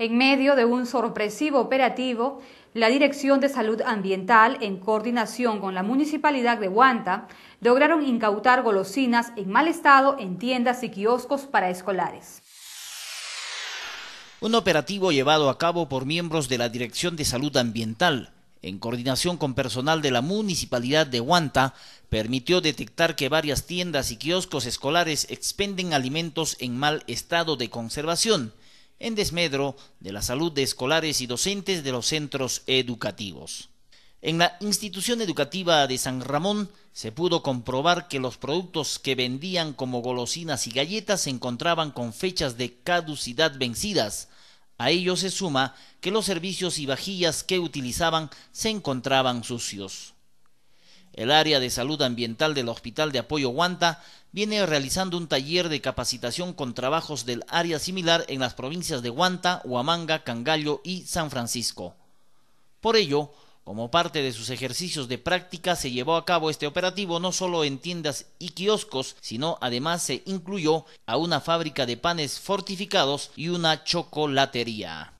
En medio de un sorpresivo operativo, la Dirección de Salud Ambiental, en coordinación con la Municipalidad de Guanta, lograron incautar golosinas en mal estado en tiendas y kioscos para escolares. Un operativo llevado a cabo por miembros de la Dirección de Salud Ambiental, en coordinación con personal de la Municipalidad de Guanta, permitió detectar que varias tiendas y kioscos escolares expenden alimentos en mal estado de conservación en desmedro de la salud de escolares y docentes de los centros educativos. En la institución educativa de San Ramón se pudo comprobar que los productos que vendían como golosinas y galletas se encontraban con fechas de caducidad vencidas. A ello se suma que los servicios y vajillas que utilizaban se encontraban sucios. El área de salud ambiental del Hospital de Apoyo Guanta viene realizando un taller de capacitación con trabajos del área similar en las provincias de Guanta, Huamanga, Cangallo y San Francisco. Por ello, como parte de sus ejercicios de práctica se llevó a cabo este operativo no solo en tiendas y kioscos, sino además se incluyó a una fábrica de panes fortificados y una chocolatería.